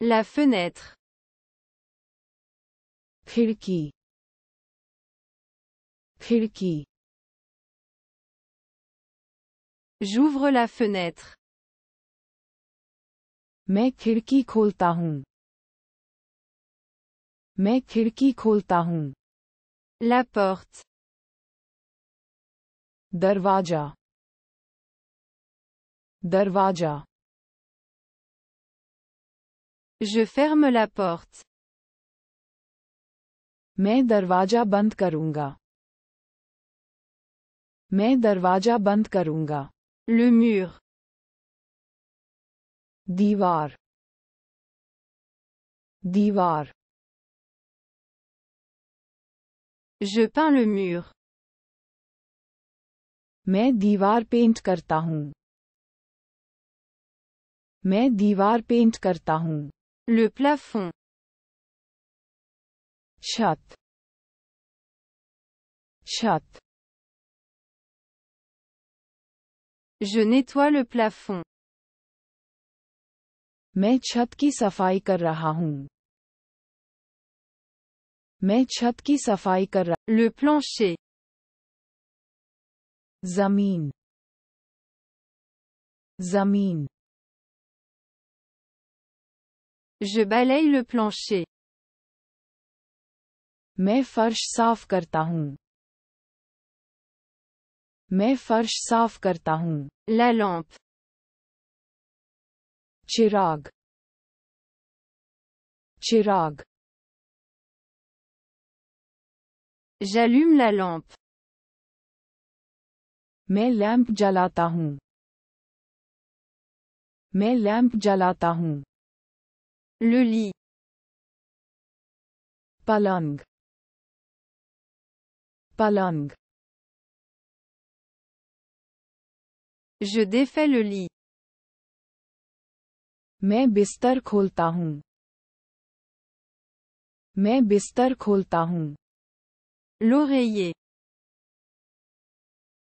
La fenêtre. Khirki. Khirki. J'ouvre la fenêtre. Me khirki kholta Me La porte. Darwaja. Darwaja. Je ferme la porte. मैं दरवाजा बंद करूंगा मैं दरवाजा बंद करूंगा Le mur. दीवार दीवार Je peins le mur. मैं दीवार पेंट करता हूँ मैं दीवार पेंट करता हूँ Le plafond. Chat. Chat. Je nettoie le plafond. Main chat ki safai kar raha ki safai Le plancher. Zamin. Zamin. Je balaye le plancher. Mais farsh saaf karta Mais La lampe. Chirag. Chirag. J'allume la lampe. Mes lampe jalata mes Mais lampe Le lit. पलंग पलंग Je défais le lit. मैं बिस्तर खोलता हूँ मैं बिस्तर खोलता हूँ L'oreiller.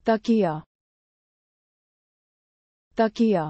तकिया तकिया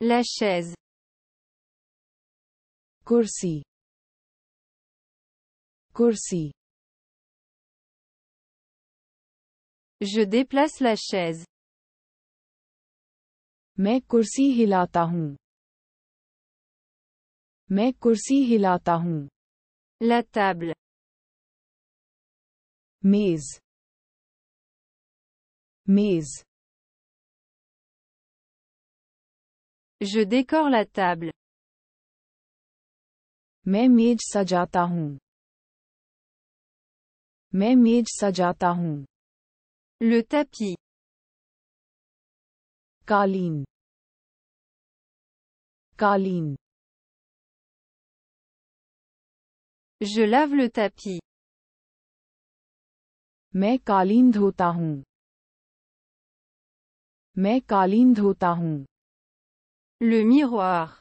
La chaise. Kursi. Kursi. Je déplace la chaise. Mais kursi hilata hun. Mais kursi hilata La table. Mise. Mise. Je décore la table. Main mez sajata hoon. Le tapis. Kalin. Kalin. Je lave le tapis. Main kalin dhota hoon. Le miroir.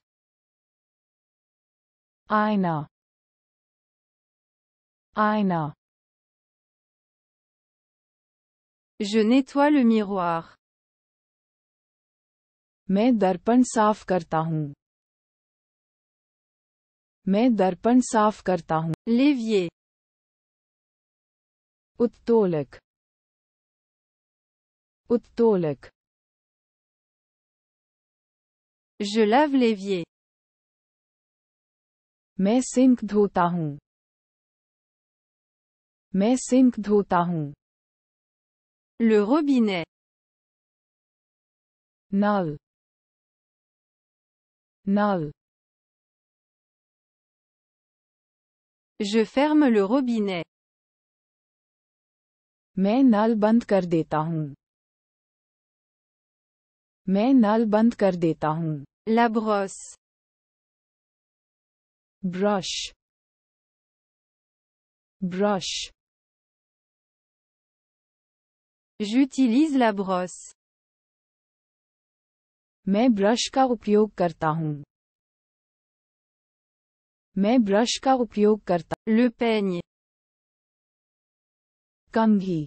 Aina. Aina. Je nettoie le miroir. Mais darpan saaf karta hun. Mais darpan saaf karta je lave l'évier. Mais sink dhotahun. Mais sink dhotahun. Le robinet. Nal. Nal. Je ferme le robinet. Mais nal band kar मैं नल बंद कर देता हूँ लबरस brush brush J'utilise la मैं brush का उपयोग करता हूँ मैं ब्रश का उपयोग करता Le peigne. कंघी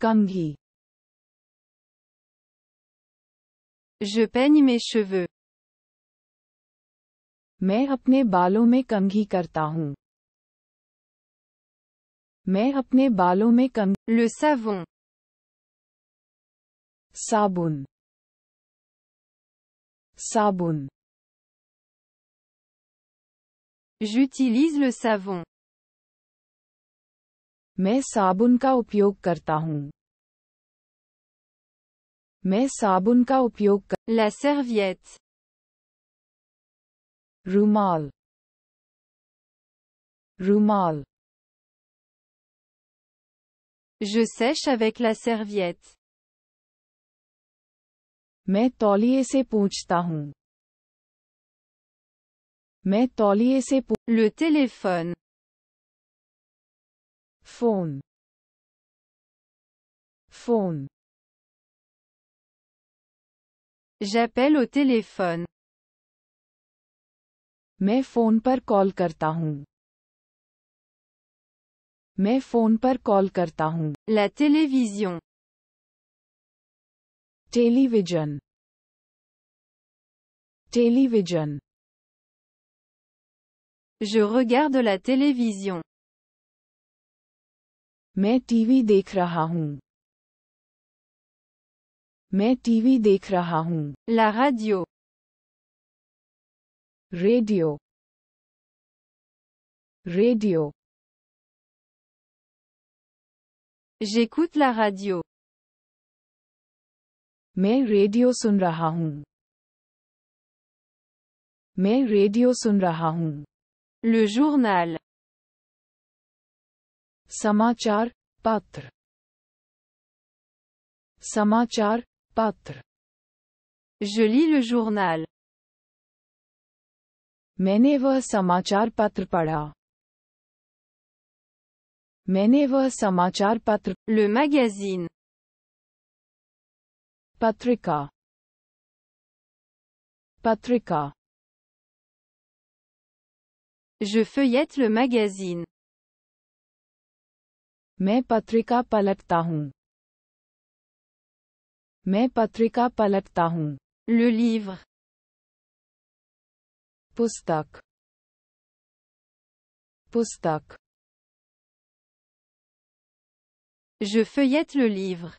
कंघी Je peigne mes cheveux. मैं अपने बालों में कंघी करता हूँ मैं अपने बालों में कम Le savon. साबुन साबुन J'utilise le savon. मैं साबुन का उपयोग करता हूँ मैं La serviette. Roumal. Roumal. Je sèche avec la serviette. मैं तौलिए से पूछता हूँ मैं तौलिए से Le téléphone. phone. phone. J'appelle au téléphone. Mes phone par call karta Mes phones phone par call karta La télévision. Télévision. Télévision. Je regarde la télévision. Mes TV dekh raha मैं TV देख रहा हूँ La radio radio J'écoute la radio. मैं radio सुन रहा हूँ मैं radio सुन रहा हूँ Le journal. समाचार पत्र समाचार Patr Je lis le journal. Menevo samachar patr para. samachar patr. Le magazine. Patrika. Patrika. Je feuillette le magazine. Mais Patrika palakta मैं पत्रिका पलटता हूँ लुलीव पुस्तक पुस्तक Je feuillette le livre.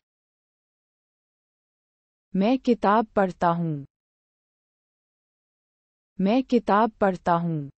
मैं किताब पढ़ता हूँ मैं किताब पढ़ता हूँ